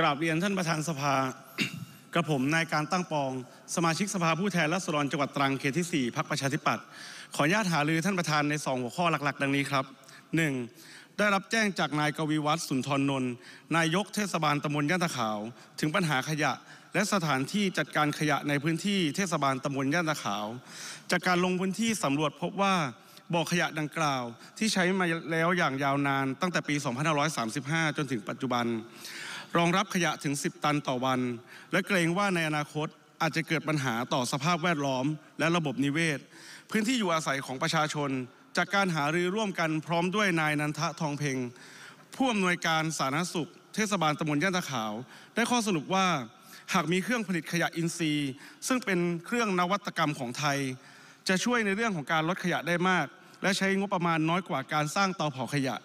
กราบเรียนท่านประธานสภา กระผมนายการตั้งปอง สมาชิกสภาผู้แทนราษฎรจังหวัดตรังเขตที่ 4พักประชาธิปัตย์ขออนุญาตหารือท่านประธานใน2หัวข้อหลัก ๆ ดังนี้ครับ 1. ได้รับแจ้งจากนายกวีวัฒน์สุนทรนนท์นายกเทศบาลตำบลย่านตะขาว ถึงปัญหาขยะและสถานที่จัดการขยะในพื้นที่เทศบาลตำบลย่านตะขาวจากการลงพื้นที่สำรวจพบว่าบ่อขยะดังกล่าวที่ใช้มาแล้วอย่างยาวนานตั้งแต่ปี 2535 จนถึงปัจจุบันรองรับขยะถึง 10 ตันต่อวัน และเกรงว่าในอนาคตอาจจะเกิดปัญหาต่อสภาพแวดล้อม และระบบนิเวศ พื้นที่อยู่อาศัยของประชาชน จากการหารือร่วมกันพร้อมด้วยนายนันทะทองเพ็งผู้อำนวยการสาธารณสุขเทศบาลตำบลย่านตะขาว ได้ข้อสรุปว่า หากมีเครื่องผลิตขยะอินทรีย์ ซึ่งเป็นเครื่องนวัตกรรมของไทย จะช่วยในเรื่องของการลดขยะได้มาก และใช้งบประมาณน้อยกว่าการสร้างเตาเผาขยะ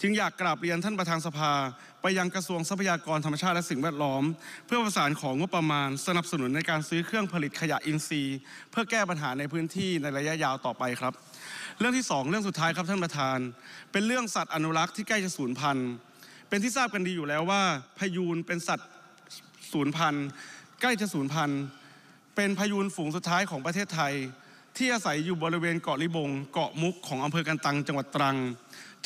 จึงอยากกราบเรียนท่านประธาน สภา ไปยังกระทรวงทรัพยากรธรรมชาติและสิ่งแวดล้อม เพื่อประสานของงบประมาณ สนับสนุนในการซื้อเครื่องผลิตขยะอินทรีย์ เพื่อแก้ปัญหาในพื้นที่ในระยะยาวต่อไปครับ เรื่องที่ 2 เรื่องสุดท้ายครับ ท่าน ประธาน เป็นเรื่องสัตว์อนุรักษ์ที่ใกล้จะสูญพันธุ์ เป็นที่ทราบกันดีอยู่แล้วว่าพยูนเป็นสัตว์สูญพันธุ์ใกล้จะสูญพันธุ์เป็นพยูนฝูงสุดท้ายของประเทศไทย ที่อาศัยอยู่บริเวณเกาะลิบงเกาะมุกของอำเภอกันตังจังหวัดตรัง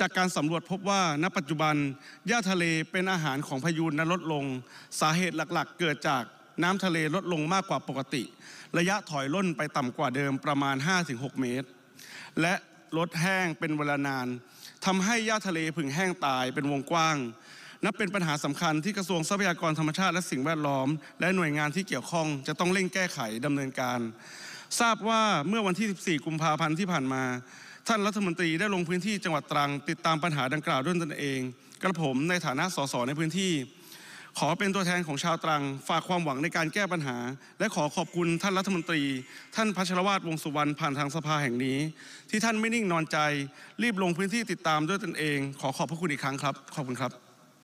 จากการสำรวจพบว่าณปัจจุบันหญ้าทะเลเป็นอาหารของพายุนั้นลดลง สาเหตุหลักๆ เกิดจากน้ำทะเลลดลงมากกว่าปกติ ระยะถอยล่นไปต่ำกว่าเดิมประมาณ5-6เมตร และลดแห้งเป็นเวลานานทำให้หญ้าทะเลพึ่งแห้งตายเป็นวงกว้าง นับเป็นปัญหาสำคัญที่กระทรวงทรัพยากรธรรมชาติและสิ่งแวดล้อม และหน่วยงานที่เกี่ยวข้องจะต้องเร่งแก้ไขดำเนินการ ทราบว่าเมื่อวันที่ 14 กุมภาพันธ์ที่ผ่านมาท่านรัฐมนตรีได้ลงพื้นที่จังหวัดตรัง ติดตามปัญหาดังกล่าวด้วยตนเอง กระผมในฐานะสสในพื้นที่ ขอเป็นตัวแทนของชาวตรัง ฝากความหวังในการแก้ปัญหา และขอขอบคุณท่านรัฐมนตรี ท่านพัชรวาทวงสุวรรณผ่านทางสภาแห่งนี้ ที่ท่านไม่นิ่งนอนใจ รีบลงพื้นที่ติดตามด้วยตนเอง ขอขอบพระคุณอีกครั้งครับ ขอบคุณครับ